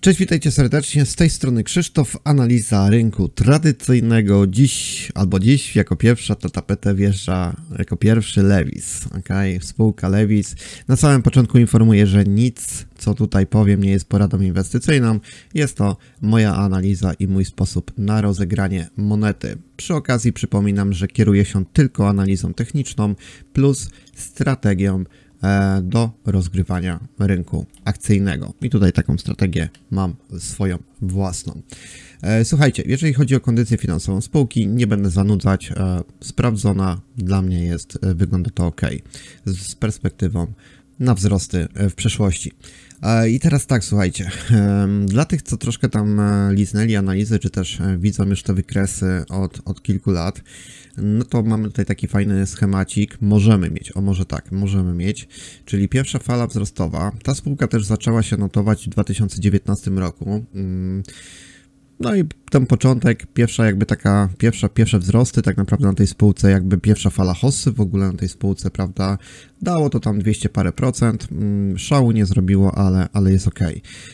Cześć, witajcie serdecznie. Z tej strony Krzysztof, analiza rynku tradycyjnego. Dziś albo dziś jako pierwsza to tapetę wjeżdża jako pierwszy Levis. ok, Spółka Levis. Na samym początku informuję, że nic co tutaj powiem nie jest poradą inwestycyjną. Jest to moja analiza i mój sposób na rozegranie monety. Przy okazji przypominam, że kieruję się tylko analizą techniczną plus strategią E, do rozgrywania rynku akcyjnego. I tutaj taką strategię mam swoją własną. E, słuchajcie, jeżeli chodzi o kondycję finansową spółki, nie będę zanudzać, e, sprawdzona, dla mnie jest, wygląda to ok z perspektywą na wzrosty e, w przeszłości. E, I teraz tak, słuchajcie, dla tych, co troszkę tam e, liznęli analizy, czy też widzą już te wykresy od, od kilku lat, no to mamy tutaj taki fajny schemacik, możemy mieć, o może tak, możemy mieć, czyli pierwsza fala wzrostowa, ta spółka też zaczęła się notować w 2019 roku, mm. No i ten początek, pierwsza jakby taka, pierwsza, pierwsze wzrosty tak naprawdę na tej spółce, jakby pierwsza fala hossy w ogóle na tej spółce, prawda, dało to tam 200 parę procent, mm, szału nie zrobiło, ale, ale jest ok.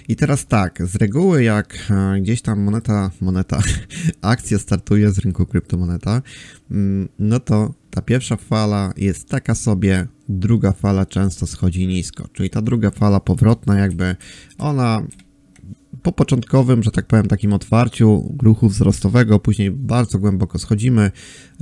I teraz tak, z reguły jak e, gdzieś tam moneta, moneta, akcja startuje z rynku kryptomoneta, mm, no to ta pierwsza fala jest taka sobie, druga fala często schodzi nisko, czyli ta druga fala powrotna jakby, ona po początkowym, że tak powiem, takim otwarciu ruchu wzrostowego, później bardzo głęboko schodzimy,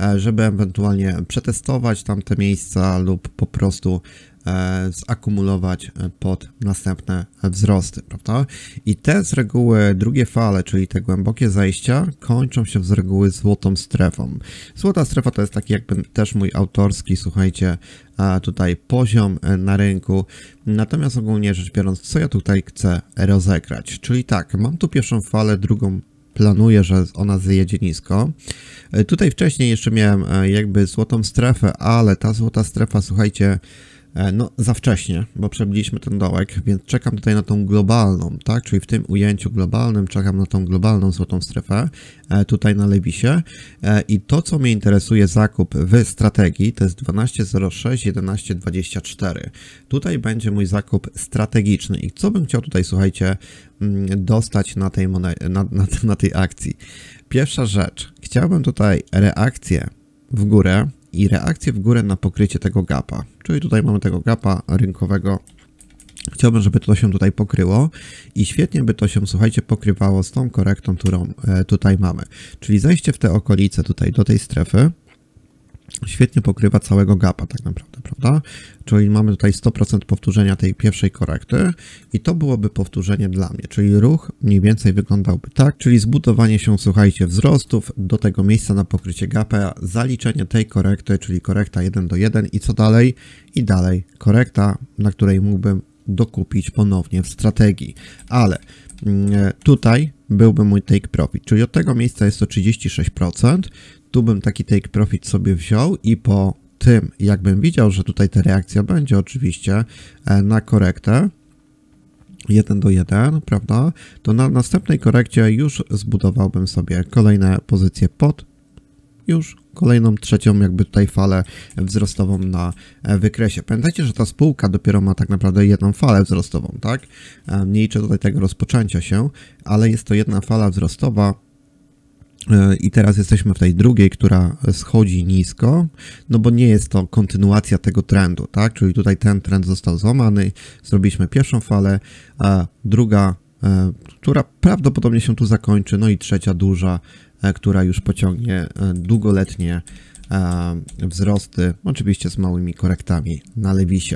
e, żeby ewentualnie przetestować tamte miejsca lub po prostu E, zakumulować e, pod następne wzrosty, prawda? I te z reguły drugie fale, czyli te głębokie zajścia, kończą się z reguły złotą strefą. Złota strefa to jest taki jakby też mój autorski, słuchajcie, e, tutaj poziom na rynku. Natomiast ogólnie rzecz biorąc, co ja tutaj chcę rozegrać? Czyli tak, mam tu pierwszą falę, drugą planuję, że ona zjedzie nisko. Tutaj wcześniej jeszcze miałem jakby złotą strefę, ale ta złota strefa, słuchajcie, E, no, za wcześnie, bo przebiliśmy ten dołek, więc czekam tutaj na tą globalną, tak? Czyli w tym ujęciu globalnym czekam na tą globalną złotą strefę, e, tutaj na lewisie. E, I to, co mnie interesuje zakup w strategii, to jest 12.06.11.24. 11.24. Tutaj będzie mój zakup strategiczny. I co bym chciał tutaj, słuchajcie, mm, dostać na tej, na, na, na tej akcji? Pierwsza rzecz, chciałbym tutaj reakcję w górę, i reakcję w górę na pokrycie tego gapa. Czyli tutaj mamy tego gapa rynkowego. Chciałbym, żeby to się tutaj pokryło i świetnie by to się, słuchajcie, pokrywało z tą korektą, którą e, tutaj mamy. Czyli zejście w te okolice tutaj do tej strefy, świetnie pokrywa całego gapa tak naprawdę, prawda? Czyli mamy tutaj 100% powtórzenia tej pierwszej korekty i to byłoby powtórzenie dla mnie, czyli ruch mniej więcej wyglądałby tak, czyli zbudowanie się, słuchajcie, wzrostów do tego miejsca na pokrycie gapa, zaliczenie tej korekty, czyli korekta 1 do 1 i co dalej? I dalej korekta, na której mógłbym dokupić ponownie w strategii, ale mm, tutaj byłby mój take profit, czyli od tego miejsca jest to 36%, tu bym taki take profit sobie wziął i po tym, jakbym widział, że tutaj ta reakcja będzie oczywiście e, na korektę, 1 do 1, prawda, to na następnej korekcie już zbudowałbym sobie kolejne pozycje pod już kolejną trzecią jakby tutaj falę wzrostową na e, wykresie. Pamiętajcie, że ta spółka dopiero ma tak naprawdę jedną falę wzrostową, tak? E, Nie liczę tutaj tego rozpoczęcia się, ale jest to jedna fala wzrostowa, E, I teraz jesteśmy w tej drugiej, która schodzi nisko, no bo nie jest to kontynuacja tego trendu, tak? Czyli tutaj ten trend został złamany, zrobiliśmy pierwszą falę, a druga, e, która prawdopodobnie się tu zakończy, no i trzecia duża, e, która już pociągnie długoletnie wzrosty, oczywiście z małymi korektami na lewisie.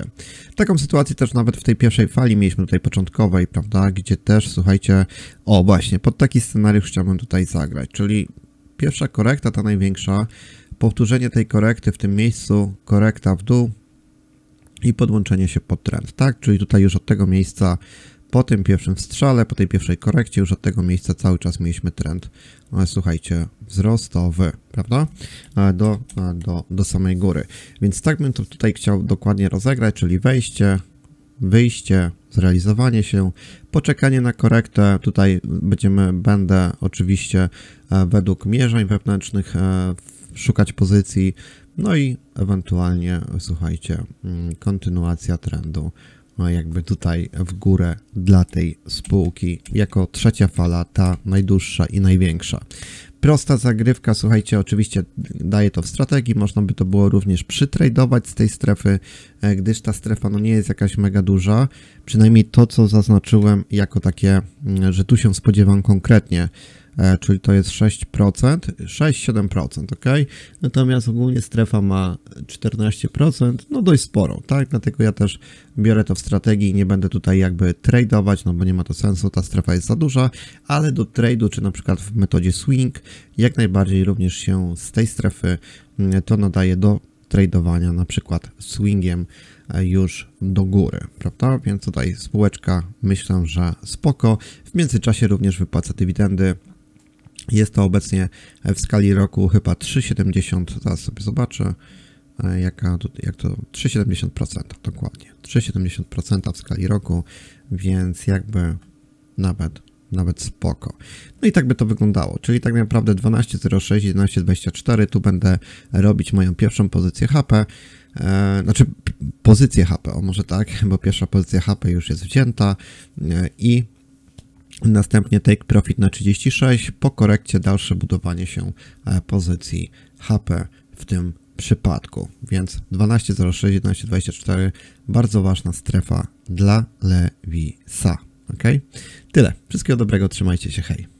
Taką sytuację też nawet w tej pierwszej fali mieliśmy tutaj początkowej, prawda, gdzie też, słuchajcie, o właśnie, pod taki scenariusz chciałbym tutaj zagrać, czyli pierwsza korekta, ta największa, powtórzenie tej korekty w tym miejscu, korekta w dół i podłączenie się pod trend, tak, czyli tutaj już od tego miejsca po tym pierwszym strzale, po tej pierwszej korekcie, już od tego miejsca cały czas mieliśmy trend, e, słuchajcie, wzrostowy, prawda? E, do, e, do, do samej góry. Więc tak bym to tutaj chciał dokładnie rozegrać, czyli wejście, wyjście, zrealizowanie się, poczekanie na korektę. Tutaj będziemy, będę oczywiście według mierzeń wewnętrznych szukać pozycji, no i ewentualnie, słuchajcie, mm, kontynuacja trendu no jakby tutaj w górę dla tej spółki jako trzecia fala, ta najdłuższa i największa. Prosta zagrywka, słuchajcie, oczywiście daje to w strategii, można by to było również przytradować z tej strefy, e, gdyż ta strefa no nie jest jakaś mega duża, przynajmniej to co zaznaczyłem jako takie, mm, że tu się spodziewam konkretnie E, czyli to jest 6%, 6-7%, ok? Natomiast ogólnie strefa ma 14%, no dość sporo, tak? Dlatego ja też biorę to w strategii, nie będę tutaj jakby tradeować, no bo nie ma to sensu, ta strefa jest za duża, ale do tradu, czy na przykład w metodzie swing, jak najbardziej również się z tej strefy mm, to nadaje do tradowania na przykład swingiem e, już do góry, prawda? Więc tutaj spółeczka myślę, że spoko. W międzyczasie również wypłaca dywidendy jest to obecnie w skali roku chyba 3,70, zaraz sobie zobaczę, e, jaka, jak to, 3,70% dokładnie, 3,70% w skali roku, więc jakby nawet, nawet spoko. No i tak by to wyglądało, czyli tak naprawdę 12,06, 11,24, tu będę robić moją pierwszą pozycję HP, e, znaczy pozycję HP, o może tak, bo pierwsza pozycja HP już jest wzięta e, i Następnie take profit na 36, po korekcie dalsze budowanie się e, pozycji HP w tym przypadku. Więc 12.06, 11.24 bardzo ważna strefa dla Lewisa. Ok? Tyle. Wszystkiego dobrego, trzymajcie się, hej.